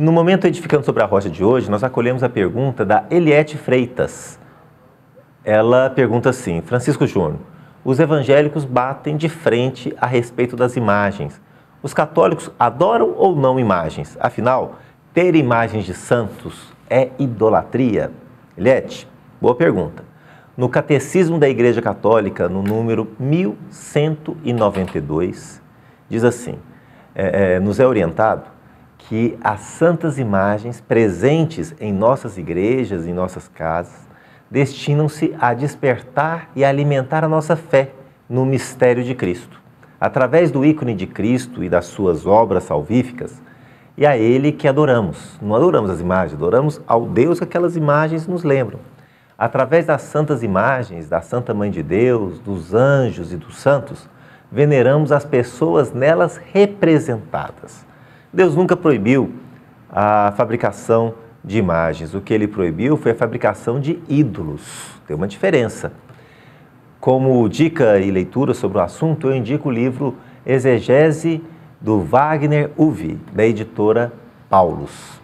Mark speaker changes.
Speaker 1: No momento Edificando sobre a Rocha de hoje, nós acolhemos a pergunta da Eliette Freitas. Ela pergunta assim: Francisco Júnior, os evangélicos batem de frente a respeito das imagens. Os católicos adoram ou não imagens? Afinal, ter imagens de santos é idolatria? Eliette, boa pergunta. No Catecismo da Igreja Católica, no número 1192, diz assim: é, é, nos é orientado que as santas imagens presentes em nossas igrejas, em nossas casas, destinam-se a despertar e alimentar a nossa fé no mistério de Cristo, através do ícone de Cristo e das suas obras salvíficas, e a Ele que adoramos. Não adoramos as imagens, adoramos ao Deus que aquelas imagens nos lembram. Através das santas imagens, da Santa Mãe de Deus, dos anjos e dos santos, veneramos as pessoas nelas representadas. Deus nunca proibiu a fabricação de imagens. O que ele proibiu foi a fabricação de ídolos. Tem uma diferença. Como dica e leitura sobre o assunto, eu indico o livro Exegese do Wagner Uve, da editora Paulus.